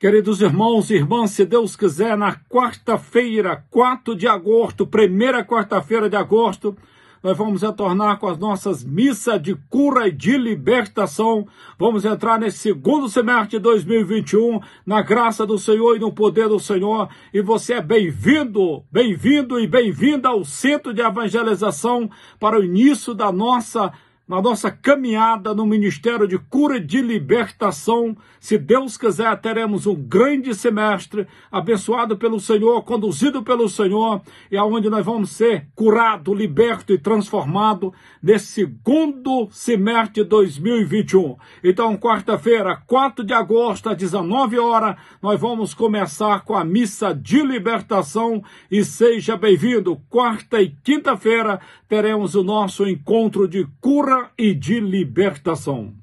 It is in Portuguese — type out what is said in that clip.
Queridos irmãos e irmãs, se Deus quiser, na quarta-feira, 4 de agosto, primeira quarta-feira de agosto, nós vamos retornar com as nossas missas de cura e de libertação. Vamos entrar nesse segundo semestre de 2021, na graça do Senhor e no poder do Senhor. E você é bem-vindo, bem-vindo e bem-vinda ao Centro de Evangelização para o início da nossa na nossa caminhada no Ministério de Cura e de Libertação. Se Deus quiser, teremos um grande semestre, abençoado pelo Senhor, conduzido pelo Senhor, e aonde nós vamos ser curado, liberto e transformado nesse segundo semestre de 2021. Então, quarta-feira, 4 de agosto, às 19 horas, nós vamos começar com a missa de libertação e seja bem-vindo. Quarta e quinta-feira teremos o nosso encontro de cura e de libertação.